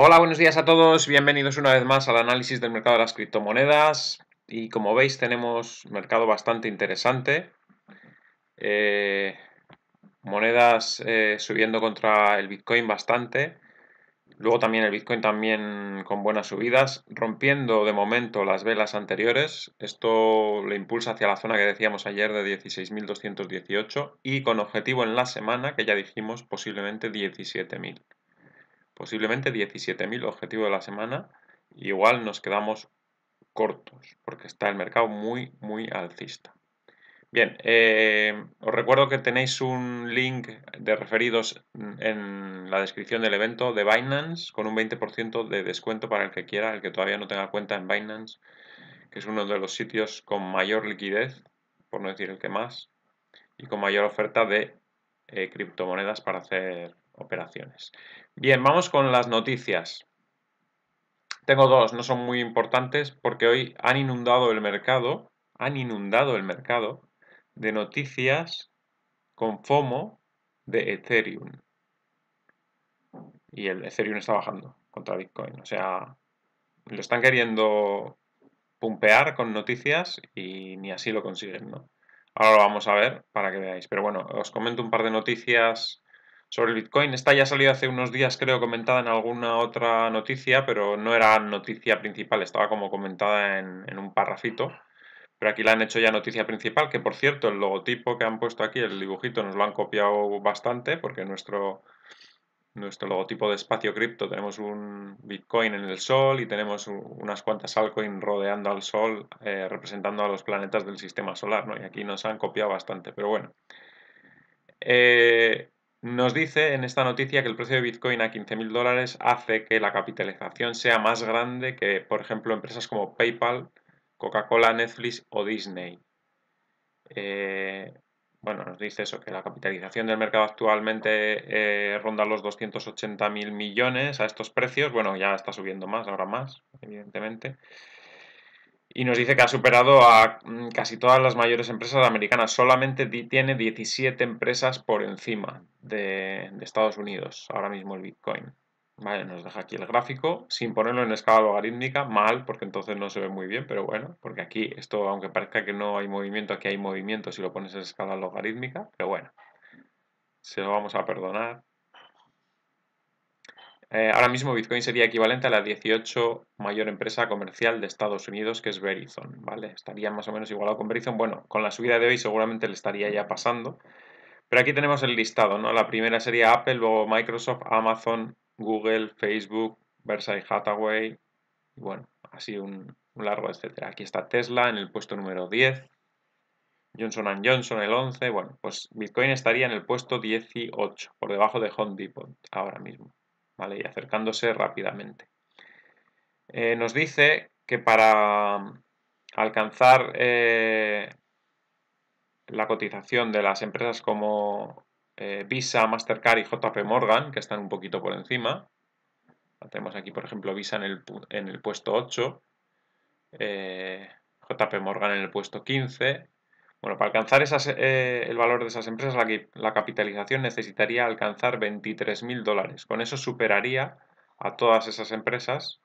Hola, buenos días a todos. Bienvenidos una vez más al análisis del mercado de las criptomonedas. Y como veis, tenemos un mercado bastante interesante. Eh, monedas eh, subiendo contra el Bitcoin bastante. Luego también el Bitcoin también con buenas subidas, rompiendo de momento las velas anteriores. Esto le impulsa hacia la zona que decíamos ayer de 16.218 y con objetivo en la semana que ya dijimos posiblemente 17.000 posiblemente 17.000 objetivo de la semana, igual nos quedamos cortos, porque está el mercado muy, muy alcista. Bien, eh, os recuerdo que tenéis un link de referidos en la descripción del evento de Binance con un 20% de descuento para el que quiera, el que todavía no tenga cuenta en Binance, que es uno de los sitios con mayor liquidez, por no decir el que más, y con mayor oferta de eh, criptomonedas para hacer operaciones. Bien, vamos con las noticias. Tengo dos, no son muy importantes porque hoy han inundado el mercado, han inundado el mercado de noticias con FOMO de Ethereum. Y el Ethereum está bajando contra Bitcoin. O sea, lo están queriendo pumpear con noticias y ni así lo consiguen, ¿no? Ahora lo vamos a ver para que veáis. Pero bueno, os comento un par de noticias sobre el Bitcoin. Esta ya salido hace unos días, creo, comentada en alguna otra noticia, pero no era noticia principal, estaba como comentada en, un parrafito. Pero aquí la han hecho ya noticia principal, que por cierto, el logotipo que han puesto aquí, el dibujito, nos lo han copiado bastante, porque nuestro, nuestro logotipo de espacio cripto tenemos un Bitcoin en el Sol y tenemos unas cuantas altcoins rodeando al Sol, eh, representando a los planetas del sistema solar, ¿no? Y aquí nos han copiado bastante, pero bueno. Eh, nos dice en esta noticia que el precio de Bitcoin a 15.000 dólares hace que la capitalización sea más grande que, por ejemplo, empresas como PayPal, Coca-Cola, Netflix o Disney. Eh, bueno, nos dice eso, que la capitalización del mercado actualmente eh, ronda los 280.000 millones a estos precios. Bueno, ya está subiendo más, ahora más, evidentemente y nos dice que ha superado a mm, casi todas las mayores empresas americanas. Solamente tiene 17 empresas por encima de, de, Estados Unidos ahora mismo el Bitcoin. Vale, nos deja aquí el gráfico sin ponerlo en escala logarítmica, mal, porque entonces no se ve muy bien, pero bueno, porque aquí esto, aunque parezca que no hay movimiento, aquí hay movimiento si lo pones en escala logarítmica, pero bueno, se lo vamos a perdonar. Eh, ahora mismo Bitcoin sería equivalente a la 18 mayor empresa comercial de Estados Unidos, que es Verizon, ¿vale? Estaría más o menos igualado con Verizon. Bueno, con la subida de hoy seguramente le estaría ya pasando. Pero aquí tenemos el listado, ¿no? La primera sería Apple, luego Microsoft, Amazon, Google, Facebook, Versailles Hathaway, y bueno, así un, largo etcétera. Aquí está Tesla en el puesto número 10, Johnson Johnson el 11, bueno, pues Bitcoin estaría en el puesto 18, por debajo de Home Depot ahora mismo. ¿vale? Y acercándose rápidamente. Eh, nos dice que para alcanzar eh, la cotización de las empresas como eh, Visa, Mastercard y JP Morgan, que están un poquito por encima, tenemos aquí por ejemplo Visa en el, en el puesto 8, JP Morgan en el puesto 15, bueno, para alcanzar eh, el valor de esas empresas, la, capitalización necesitaría alcanzar 23.000 dólares. Con eso superaría a todas esas empresas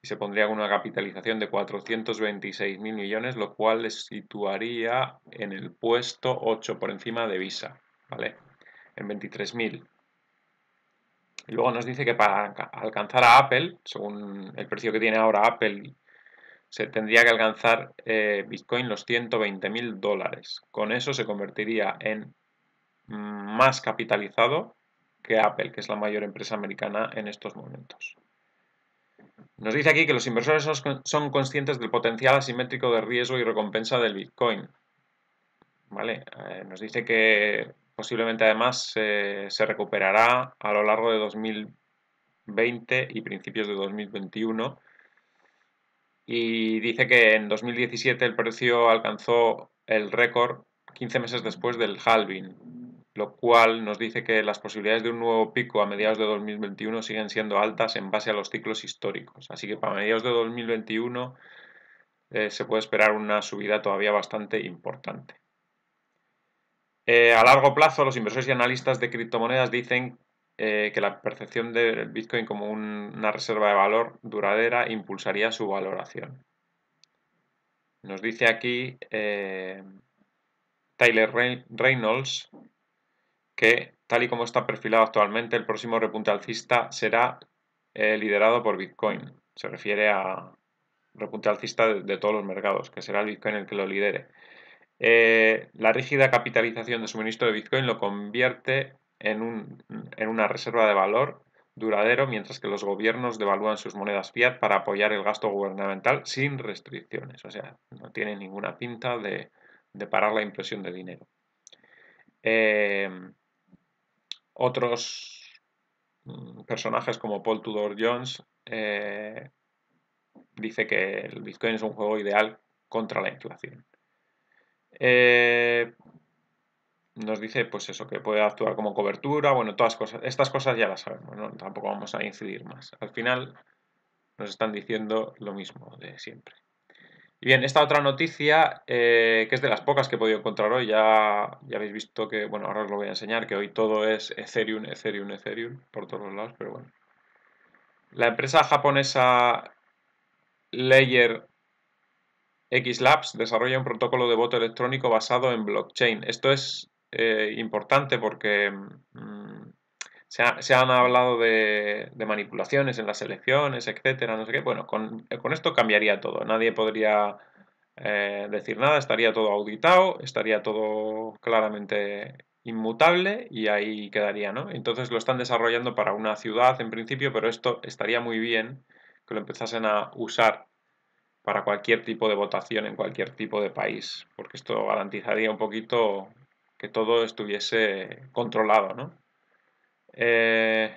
y se pondría con una capitalización de 426.000 millones, lo cual les situaría en el puesto 8 por encima de Visa, ¿vale? En 23.000. Y luego nos dice que para alcanzar a Apple, según el precio que tiene ahora Apple se tendría que alcanzar eh, Bitcoin los 120 mil dólares. Con eso se convertiría en más capitalizado que Apple, que es la mayor empresa americana en estos momentos. Nos dice aquí que los inversores son conscientes del potencial asimétrico de riesgo y recompensa del Bitcoin. ¿Vale? Eh, nos dice que posiblemente además eh, se recuperará a lo largo de 2020 y principios de 2021 y dice que en 2017 el precio alcanzó el récord 15 meses después del halving, lo cual nos dice que las posibilidades de un nuevo pico a mediados de 2021 siguen siendo altas en base a los ciclos históricos. Así que para mediados de 2021 eh, se puede esperar una subida todavía bastante importante. Eh, a largo plazo, los inversores y analistas de criptomonedas dicen eh, que la percepción del Bitcoin como una reserva de valor duradera impulsaría su valoración. Nos dice aquí eh, Tyler Reynolds que tal y como está perfilado actualmente, el próximo repunte alcista será eh, liderado por Bitcoin. Se refiere a repunte alcista de, todos los mercados, que será el Bitcoin el que lo lidere. la rígida capitalización de suministro de Bitcoin lo convierte en, una reserva de valor duradero mientras que los gobiernos devalúan sus monedas fiat para apoyar el gasto gubernamental sin restricciones. O sea, no tiene ninguna pinta de, parar la impresión de dinero. Eh, otros mm, personajes como Paul Tudor Jones eh, dice que el Bitcoin es un juego ideal contra la inflación. Eh, nos dice pues eso, que puede actuar como cobertura, bueno, todas cosas, estas cosas ya las sabemos, tampoco vamos a incidir más. Al final nos están diciendo lo mismo de siempre. Y bien, esta otra noticia, eh, que es de las pocas que he podido encontrar hoy, ya, ya habéis visto que, bueno, ahora os lo voy a enseñar, que hoy todo es Ethereum, Ethereum, Ethereum, por todos los lados, pero bueno. La empresa japonesa Layer X Labs desarrolla un protocolo de voto electrónico basado en blockchain. Esto es eh, importante porque mm, se, han hablado de, manipulaciones en las elecciones, etcétera, no sé qué. Bueno, con, eh, esto cambiaría todo. Nadie podría eh, decir nada, estaría todo auditado, estaría todo claramente inmutable y ahí quedaría, ¿no? Entonces lo están desarrollando para una ciudad en principio, pero esto estaría muy bien que lo empezasen a usar para cualquier tipo de votación en cualquier tipo de país, porque esto garantizaría un poquito que todo estuviese controlado. ¿no? Eh,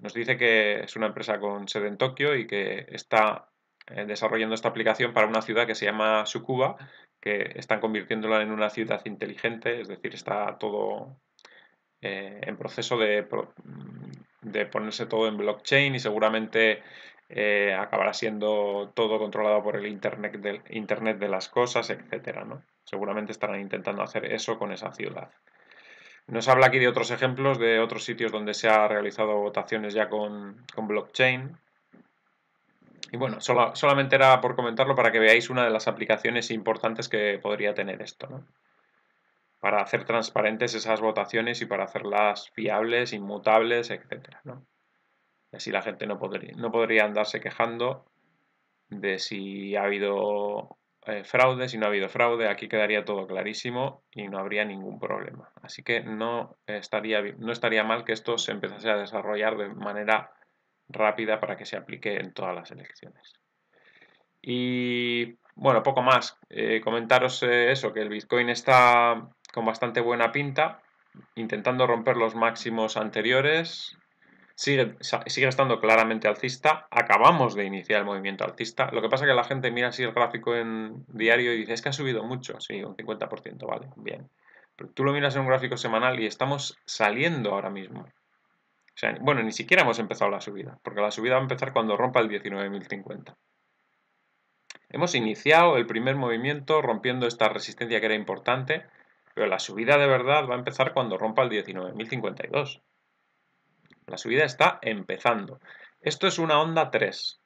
nos dice que es una empresa con sede en Tokio y que está eh, desarrollando esta aplicación para una ciudad que se llama Tsukuba, que están convirtiéndola en una ciudad inteligente, es decir, está todo eh, en proceso de, ponerse todo en blockchain y seguramente acabará siendo todo controlado por el Internet de, Internet de las cosas, etcétera, ¿no? Seguramente estarán intentando hacer eso con esa ciudad. Nos habla aquí de otros ejemplos, de otros sitios donde se ha realizado votaciones ya con, blockchain. Y bueno, solamente era por comentarlo para que veáis una de las aplicaciones importantes que podría tener esto, ¿no? Para hacer transparentes esas votaciones y para hacerlas fiables, inmutables, etc. así la gente no podría, no podría andarse quejando de si ha habido eh, fraude, si no ha habido fraude, aquí quedaría todo clarísimo y no habría ningún problema. Así que no estaría, no estaría mal que esto se empezase a desarrollar de manera rápida para que se aplique en todas las elecciones. Y bueno, poco más. Eh, comentaros eh, eso, que el Bitcoin está con bastante buena pinta, intentando romper los máximos anteriores, sigue, estando claramente alcista, acabamos de iniciar el movimiento alcista, lo que pasa es que la gente mira así el gráfico en diario y dice, es que ha subido mucho, sí, un 50%, vale, bien. Pero tú lo miras en un gráfico semanal y estamos saliendo ahora mismo. bueno, ni siquiera hemos empezado la subida, porque la subida va a empezar cuando rompa el 19.050. Hemos iniciado el primer movimiento rompiendo esta resistencia que era importante, pero la subida de verdad va a empezar cuando rompa el 19.052. La subida está empezando. Esto es una onda 3.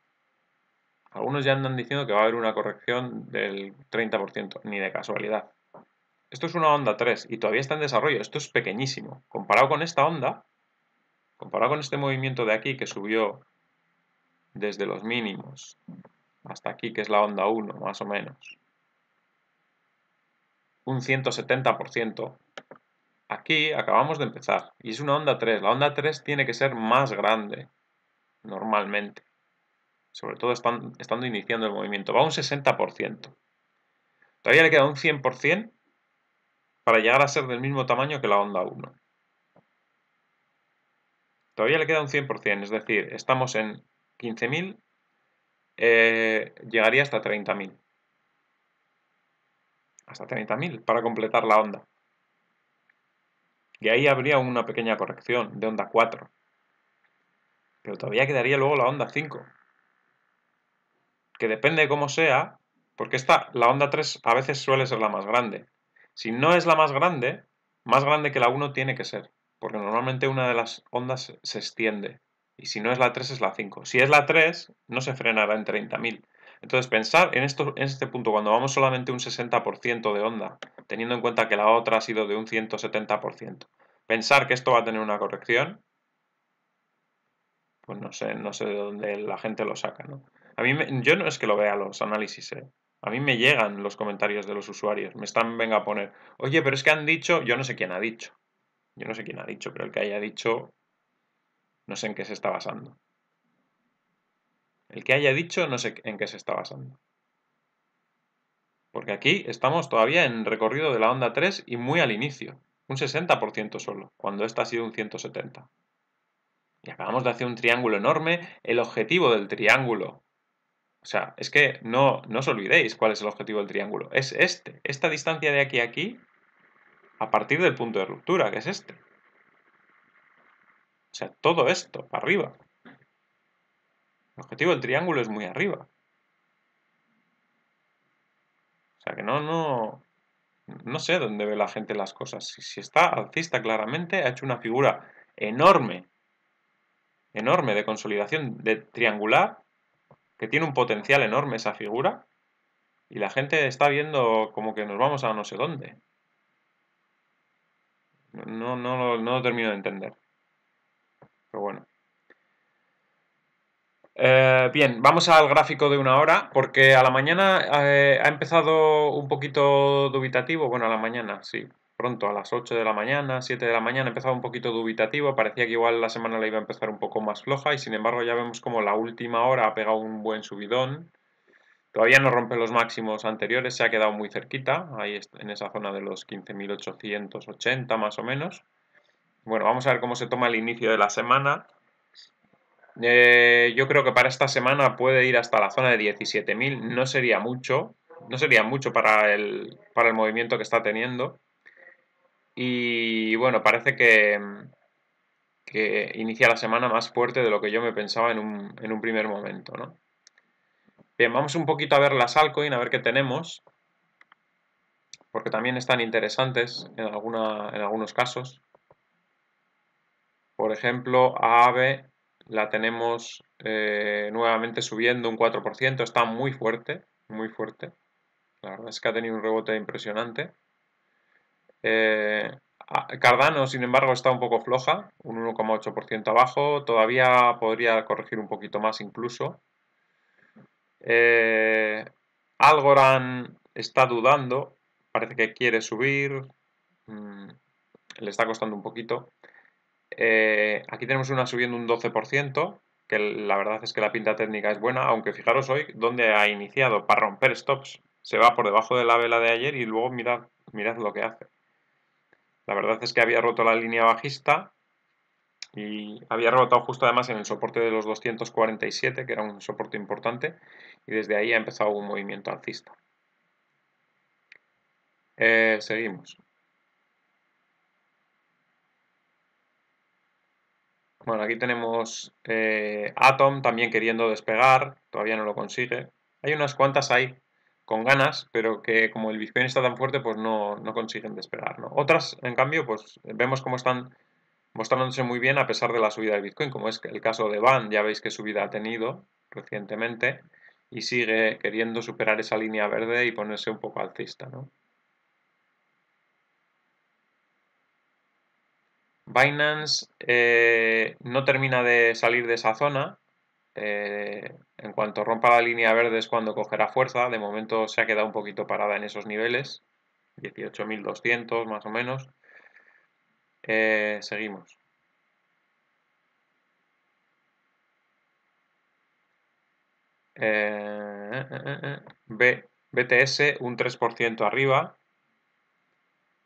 Algunos ya andan diciendo que va a haber una corrección del 30%, ni de casualidad. Esto es una onda 3 y todavía está en desarrollo. Esto es pequeñísimo. Comparado con esta onda, comparado con este movimiento de aquí que subió desde los mínimos hasta aquí, que es la onda 1, más o menos, un 170%, Aquí acabamos de empezar y es una onda 3. La onda 3 tiene que ser más grande normalmente, sobre todo están, estando iniciando el movimiento. Va a un 60%. Todavía le queda un 100% para llegar a ser del mismo tamaño que la onda 1. Todavía le queda un 100%, es decir, estamos en 15.000, eh, llegaría hasta 30.000. Hasta 30.000 para completar la onda. Y ahí habría una pequeña corrección de onda 4. Pero todavía quedaría luego la onda 5. Que depende de cómo sea, porque esta, la onda 3 a veces suele ser la más grande. Si no es la más grande, más grande que la 1 tiene que ser, porque normalmente una de las ondas se extiende. Y si no es la 3, es la 5. Si es la 3, no se frenará en 30.000, entonces, pensar en, esto, en este punto, cuando vamos solamente un 60% de onda, teniendo en cuenta que la otra ha sido de un 170%, pensar que esto va a tener una corrección, pues no sé, no sé de dónde la gente lo saca, ¿no? A mí, yo no es que lo vea los análisis, ¿eh? A mí me llegan los comentarios de los usuarios, me están, venga a poner, oye, pero es que han dicho, yo no sé quién ha dicho, yo no sé quién ha dicho, pero el que haya dicho, no sé en qué se está basando. El que haya dicho no sé en qué se está basando. Porque aquí estamos todavía en recorrido de la onda 3 y muy al inicio. Un 60% solo, cuando esta ha sido un 170. Y acabamos de hacer un triángulo enorme. El objetivo del triángulo. O sea, es que no, no os olvidéis cuál es el objetivo del triángulo. Es este. Esta distancia de aquí a aquí a partir del punto de ruptura, que es este. O sea, todo esto, para arriba. El objetivo del triángulo es muy arriba. O sea que no, no, no sé dónde ve la gente las cosas. Si, está alcista claramente, ha hecho una figura enorme, enorme de consolidación de triangular, que tiene un potencial enorme esa figura, y la gente está viendo como que nos vamos a no sé dónde. No, no, no, no lo termino de entender. Pero bueno. Eh, bien, vamos al gráfico de una hora, porque a la mañana eh, ha empezado un poquito dubitativo, bueno, a la mañana, sí, pronto, a las 8 de la mañana, 7 de la mañana, ha empezado un poquito dubitativo, parecía que igual la semana la iba a empezar un poco más floja y sin embargo ya vemos como la última hora ha pegado un buen subidón, todavía no rompe los máximos anteriores, se ha quedado muy cerquita, ahí en esa zona de los 15.880 más o menos. Bueno, vamos a ver cómo se toma el inicio de la semana. Eh, yo creo que para esta semana puede ir hasta la zona de 17.000. No sería mucho. No sería mucho para el, para el movimiento que está teniendo. Y bueno, parece que, que inicia la semana más fuerte de lo que yo me pensaba en un, primer momento. Bien, vamos un poquito a ver las altcoins, a ver qué tenemos. Porque también están interesantes en, alguna, en algunos casos. Por ejemplo, AAVE la tenemos eh, nuevamente subiendo un 4%, está muy fuerte, muy fuerte. La verdad es que ha tenido un rebote impresionante. Eh, Cardano, sin embargo, está un poco floja, un 1,8% abajo, todavía podría corregir un poquito más incluso. Eh, Algorand está dudando, parece que quiere subir, mm, le está costando un poquito. Eh, aquí tenemos una subiendo un 12%, que la verdad es que la pinta técnica es buena, aunque fijaros hoy dónde ha iniciado para romper stops. Se va por debajo de la vela de ayer y luego mirad, mirad lo que hace. La verdad es que había roto la línea bajista y había rebotado justo además en el soporte de los 247, que era un soporte importante, y desde ahí ha empezado un movimiento alcista. Eh, seguimos. Bueno, aquí tenemos eh, Atom también queriendo despegar, todavía no lo consigue. Hay unas cuantas ahí con ganas, pero que como el Bitcoin está tan fuerte, pues no, no consiguen despegar. ¿no? Otras, en cambio, pues vemos cómo están mostrándose muy bien a pesar de la subida del Bitcoin, como es el caso de Van, ya veis qué subida ha tenido recientemente y sigue queriendo superar esa línea verde y ponerse un poco alcista. ¿no? Binance eh, no termina de salir de esa zona. Eh, en cuanto rompa la línea verde es cuando cogerá fuerza. De momento se ha quedado un poquito parada en esos niveles. 18.200 más o menos. Eh, seguimos. BTS un 3% arriba,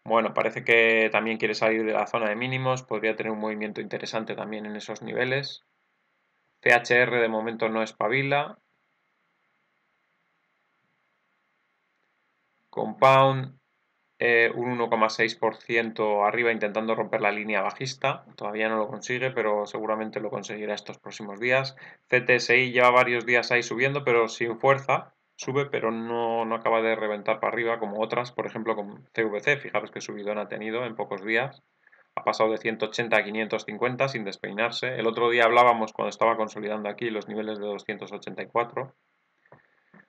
bueno, parece que también quiere salir de la zona de mínimos, podría tener un movimiento interesante también en esos niveles. THR de momento no espabila. Compound eh, un 1,6% arriba intentando romper la línea bajista. Todavía no lo consigue, pero seguramente lo conseguirá estos próximos días. CTSI lleva varios días ahí subiendo, pero sin fuerza sube pero no, acaba de reventar para arriba como otras, por ejemplo con CVC, fijaros que subidón ha tenido en pocos días, ha pasado de 180 a 550 sin despeinarse, el otro día hablábamos cuando estaba consolidando aquí los niveles de 284,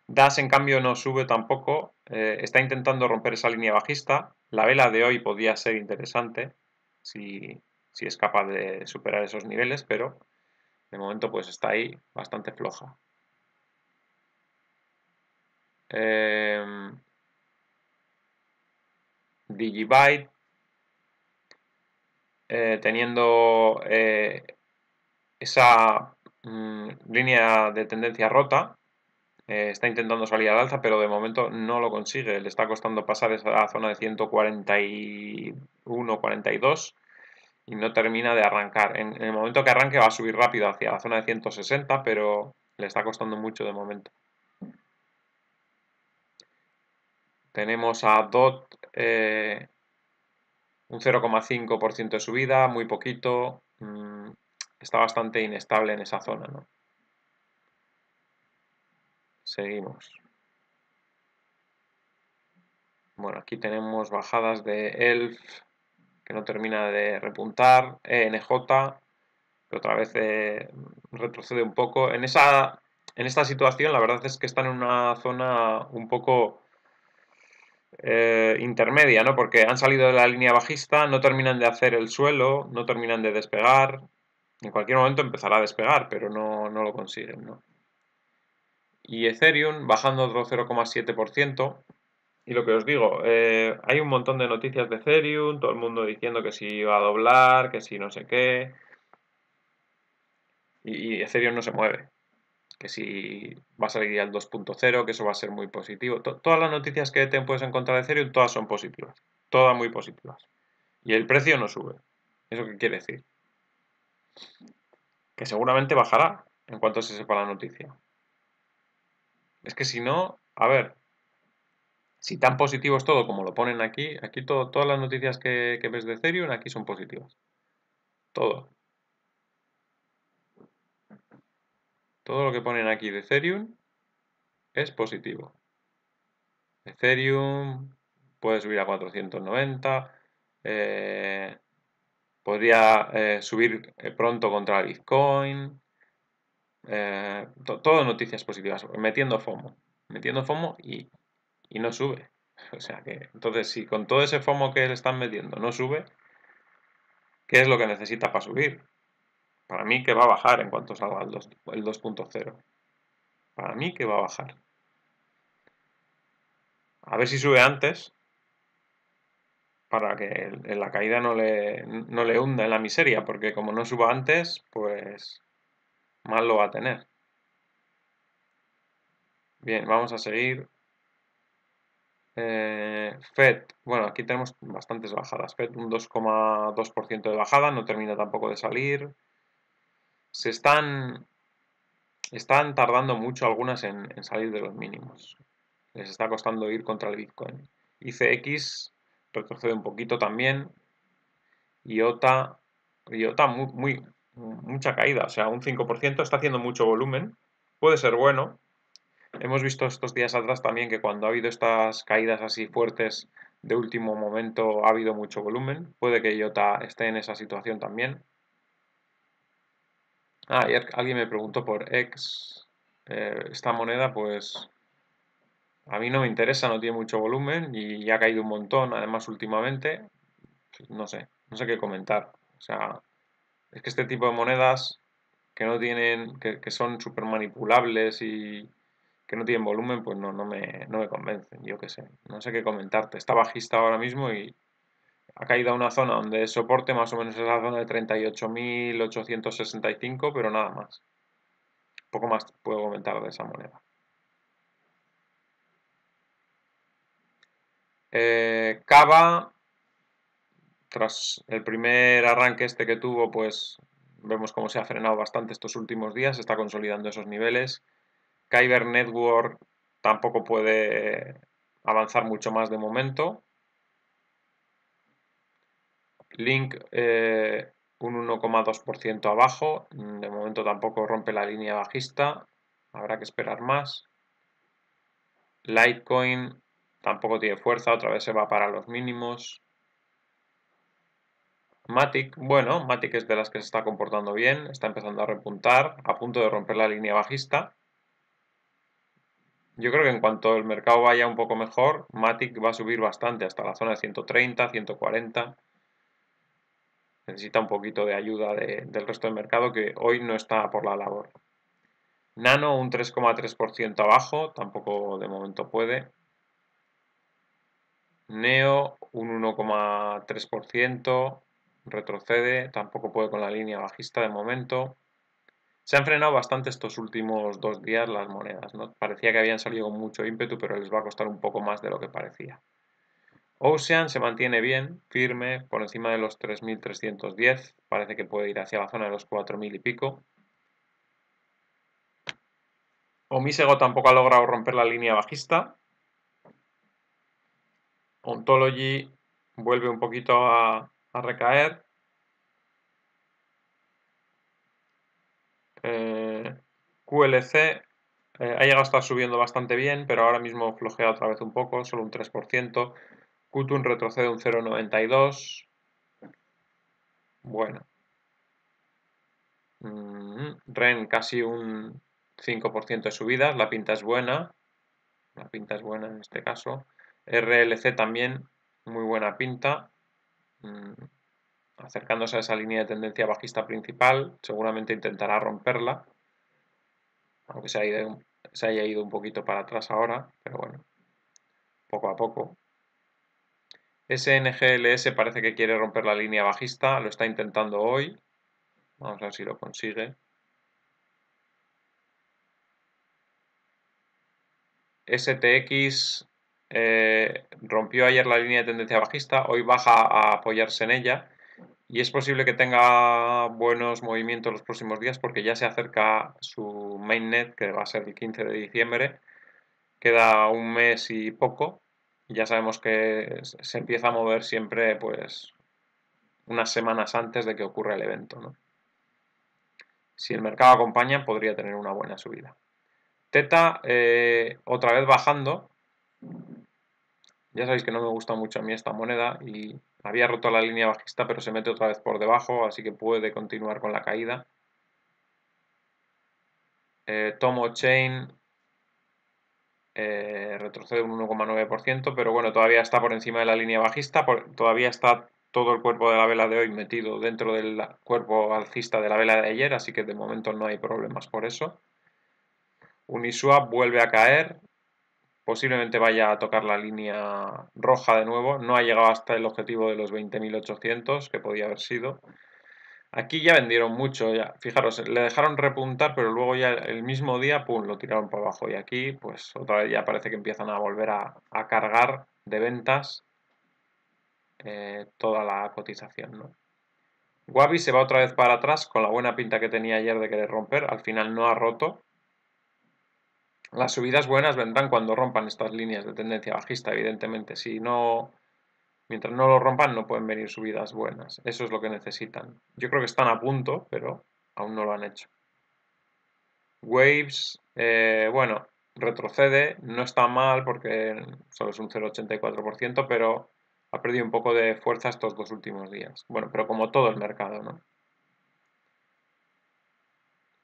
DAS en cambio no sube tampoco, eh, está intentando romper esa línea bajista, la vela de hoy podría ser interesante si, es capaz de superar esos niveles, pero de momento pues está ahí bastante floja. Em, Digibyte, eh, teniendo eh, esa mm, línea de tendencia rota. Eh, está intentando salir al alza, pero de momento no lo consigue. Le está costando pasar esa zona de 141, 42 y no termina de arrancar. en el momento que arranque va a subir rápido hacia la zona de 160, pero le está costando mucho de momento. Tenemos a DOT eh, un 0,5% de subida, muy poquito. Mm, está bastante inestable en esa zona. ¿no? Seguimos. Bueno, aquí tenemos bajadas de ELF, que no termina de repuntar, ENJ, que otra vez eh, retrocede un poco. En, esa, en esta situación, la verdad es que están en una zona un poco eh, intermedia, ¿no? Porque han salido de la línea bajista, no terminan de hacer el suelo, no terminan de despegar. En cualquier momento empezará a despegar, pero no, no lo consiguen, ¿no? Y Ethereum bajando otro 0,7%. Y lo que os digo, eh, hay un montón de noticias de Ethereum, todo el mundo diciendo que si va a doblar, que si no sé qué. y, y Ethereum no se mueve que si va a salir al 2.0, que eso va a ser muy positivo. todas las noticias que te puedes encontrar de Ethereum, todas son positivas, todas muy positivas. Y el precio no sube. ¿Eso qué quiere decir? Que seguramente bajará en cuanto se sepa la noticia. Es que si no, a ver, si tan positivo es todo como lo ponen aquí, aquí todo, todas las noticias que, que ves de Ethereum, aquí son positivas. Todo, Todo lo que ponen aquí de Ethereum es positivo. Ethereum puede subir a 490. Eh, podría eh, subir eh, pronto contra Bitcoin. todo noticias positivas. Metiendo FOMO. Metiendo FOMO y, y no sube. O sea que, entonces, si con todo ese FOMO que le están metiendo no sube, ¿qué es lo que necesita para subir? Para mí que va a bajar en cuanto salga el 2.0. Para mí que va a bajar. A ver si sube antes. Para que la caída no le, hunda en la miseria. Porque como no suba antes, pues mal lo va a tener. Bien, vamos a seguir. Eh, FED, bueno, aquí tenemos bastantes bajadas. FED un 2,2% de bajada, no termina tampoco de salir se están, están tardando mucho algunas en, salir de los mínimos. Les está costando ir contra el Bitcoin. ICX retrocede un poquito también. IOTA, IOTA muy, muy, mucha caída, o sea, un 5%, está haciendo mucho volumen. Puede ser bueno. Hemos visto estos días atrás también que cuando ha habido estas caídas así fuertes de último momento ha habido mucho volumen. Puede que IOTA esté en esa situación también. Ah, alguien me preguntó por X. Eh, esta moneda, pues a mí no me interesa, no tiene mucho volumen y ya ha caído un montón, además últimamente. No sé, no sé qué comentar. O sea, es que este tipo de monedas que no tienen, que, son súper manipulables y que no tienen volumen, pues no, no, me, no me convencen, yo qué sé. No sé qué comentarte. Está bajista ahora mismo y ha caído a una zona donde soporte, más o menos es la zona de 38.865, pero nada más. Poco más puedo comentar de esa moneda. Eh, Cava, tras el primer arranque este que tuvo, pues vemos cómo se ha frenado bastante estos últimos días, está consolidando esos niveles. Kyber Network tampoco puede avanzar mucho más de momento. Link eh, un 1,2% abajo, de momento tampoco rompe la línea bajista, habrá que esperar más. Litecoin tampoco tiene fuerza, otra vez se va para los mínimos. Matic, bueno, Matic es de las que se está comportando bien, está empezando a repuntar, a punto de romper la línea bajista. Yo creo que en cuanto el mercado vaya un poco mejor, Matic va a subir bastante hasta la zona de 130, 140 necesita un poquito de ayuda del resto del mercado que hoy no está por la labor. Nano un 3,3% abajo, tampoco de momento puede. Neo un 1,3%, retrocede, tampoco puede con la línea bajista de momento. Se han frenado bastante estos últimos dos días las monedas, ¿no? Parecía que habían salido con mucho ímpetu, pero les va a costar un poco más de lo que parecía. Ocean se mantiene bien, firme, por encima de los 3.310. Parece que puede ir hacia la zona de los 4.000 y pico. Omisego tampoco ha logrado romper la línea bajista. Ontology vuelve un poquito a, recaer. Eh, QLC eh, ha llegado a estar subiendo bastante bien, pero ahora mismo flojea otra vez un poco, solo un 3%. Kutun retrocede un 0,92. Bueno. Mm, Ren casi un 5% de subidas. La pinta es buena. La pinta es buena en este caso. RLC también muy buena pinta. Mm, acercándose a esa línea de tendencia bajista principal. Seguramente intentará romperla. Aunque se haya ido un poquito para atrás ahora. Pero bueno. Poco a poco. SNGLS parece que quiere romper la línea bajista, lo está intentando hoy. Vamos a ver si lo consigue. STX eh, rompió ayer la línea de tendencia bajista, hoy baja a apoyarse en ella y es posible que tenga buenos movimientos los próximos días porque ya se acerca su mainnet que va a ser el 15 de diciembre, queda un mes y poco ya sabemos que se empieza a mover siempre pues unas semanas antes de que ocurra el evento. Si el mercado acompaña, podría tener una buena subida. Teta, eh, otra vez bajando. Ya sabéis que no me gusta mucho a mí esta moneda y había roto la línea bajista, pero se mete otra vez por debajo, así que puede continuar con la caída. Eh, tomo Chain eh, retrocede un 1,9%, pero bueno, todavía está por encima de la línea bajista, todavía está todo el cuerpo de la vela de hoy metido dentro del cuerpo alcista de la vela de ayer, así que de momento no hay problemas por eso. Uniswap vuelve a caer, posiblemente vaya a tocar la línea roja de nuevo, no ha llegado hasta el objetivo de los 20.800 que podía haber sido, Aquí ya vendieron mucho, ya. fijaros, le dejaron repuntar, pero luego ya el mismo día, pum, lo tiraron para abajo. Y aquí, pues otra vez ya parece que empiezan a volver a, cargar de ventas eh, toda la cotización, ¿no? Wabi se va otra vez para atrás con la buena pinta que tenía ayer de querer romper, al final no ha roto. Las subidas buenas vendrán cuando rompan estas líneas de tendencia bajista, evidentemente. Si no Mientras no lo rompan no pueden venir subidas buenas. Eso es lo que necesitan. Yo creo que están a punto, pero aún no lo han hecho. Waves, eh, bueno, retrocede. No está mal porque solo es un 0,84%, pero ha perdido un poco de fuerza estos dos últimos días. Bueno, pero como todo el mercado, ¿no?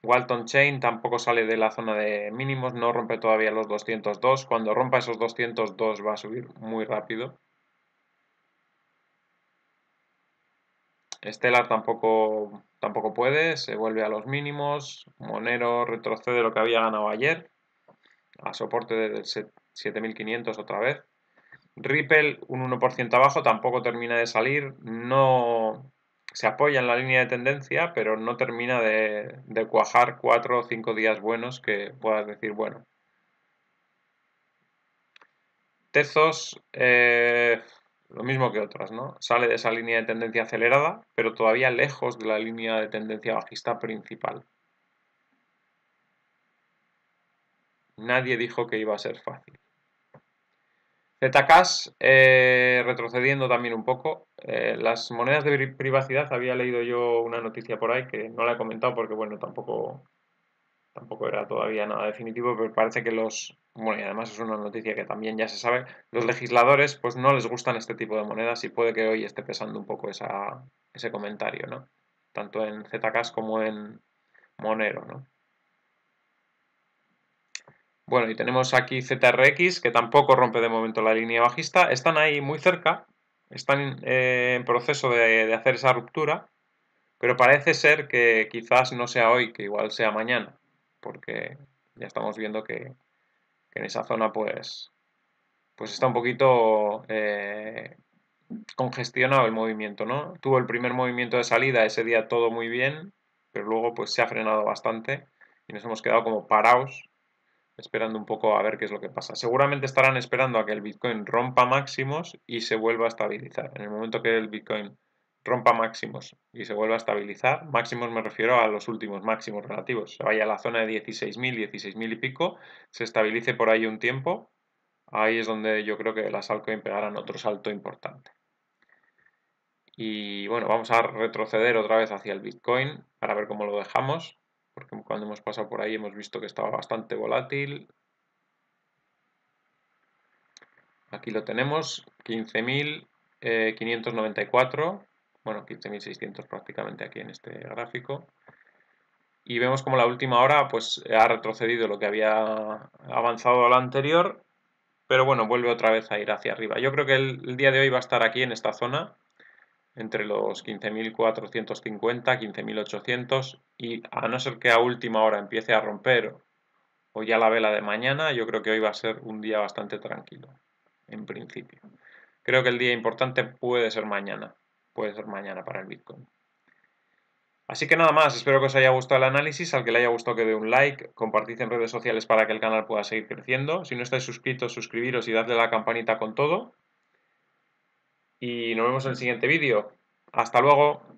Walton Chain tampoco sale de la zona de mínimos, no rompe todavía los 202. Cuando rompa esos 202 va a subir muy rápido. Stellar tampoco, tampoco puede, se vuelve a los mínimos. Monero retrocede lo que había ganado ayer, a soporte de 7500 otra vez. Ripple un 1% abajo, tampoco termina de salir, no se apoya en la línea de tendencia, pero no termina de, de cuajar 4 o 5 días buenos que puedas decir, bueno. Tezos, eh, lo mismo que otras, ¿no? Sale de esa línea de tendencia acelerada, pero todavía lejos de la línea de tendencia bajista principal. Nadie dijo que iba a ser fácil. Zcash eh, retrocediendo también un poco. Eh, las monedas de privacidad, había leído yo una noticia por ahí que no la he comentado porque, bueno, tampoco tampoco era todavía nada definitivo, pero parece que los, bueno, y además es una noticia que también ya se sabe, los legisladores pues no les gustan este tipo de monedas y puede que hoy esté pesando un poco esa, ese comentario, ¿no? Tanto en ZK como en Monero, ¿no? Bueno, y tenemos aquí ZRX, que tampoco rompe de momento la línea bajista. Están ahí muy cerca, están eh, en proceso de hacer esa ruptura, pero parece ser que quizás no sea hoy, que igual sea mañana porque ya estamos viendo que, en esa zona pues, pues está un poquito eh, congestionado el movimiento, ¿no? Tuvo el primer movimiento de salida ese día todo muy bien, pero luego pues se ha frenado bastante y nos hemos quedado como parados esperando un poco a ver qué es lo que pasa. Seguramente estarán esperando a que el Bitcoin rompa máximos y se vuelva a estabilizar. En el momento que el Bitcoin rompa máximos y se vuelva a estabilizar. Máximos me refiero a los últimos máximos relativos. Se vaya a la zona de 16.000, 16.000 y pico, se estabilice por ahí un tiempo. Ahí es donde yo creo que las altcoins pegarán otro salto importante. Y bueno, vamos a retroceder otra vez hacia el Bitcoin para ver cómo lo dejamos. Porque cuando hemos pasado por ahí hemos visto que estaba bastante volátil. Aquí lo tenemos, 15.594 bueno, 15.600 prácticamente aquí en este gráfico. Y vemos como la última hora pues ha retrocedido lo que había avanzado a la anterior, pero bueno, vuelve otra vez a ir hacia arriba. Yo creo que el, el día de hoy va a estar aquí en esta zona, entre los 15.450, 15.800, y a no ser que a última hora empiece a romper o ya la vela de mañana, yo creo que hoy va a ser un día bastante tranquilo, en principio. Creo que el día importante puede ser mañana puede ser mañana para el Bitcoin. Así que nada más, espero que os haya gustado el análisis, al que le haya gustado que dé un like, compartid en redes sociales para que el canal pueda seguir creciendo. Si no estáis suscritos, suscribiros y dadle la campanita con todo. Y nos vemos en el siguiente vídeo. ¡Hasta luego!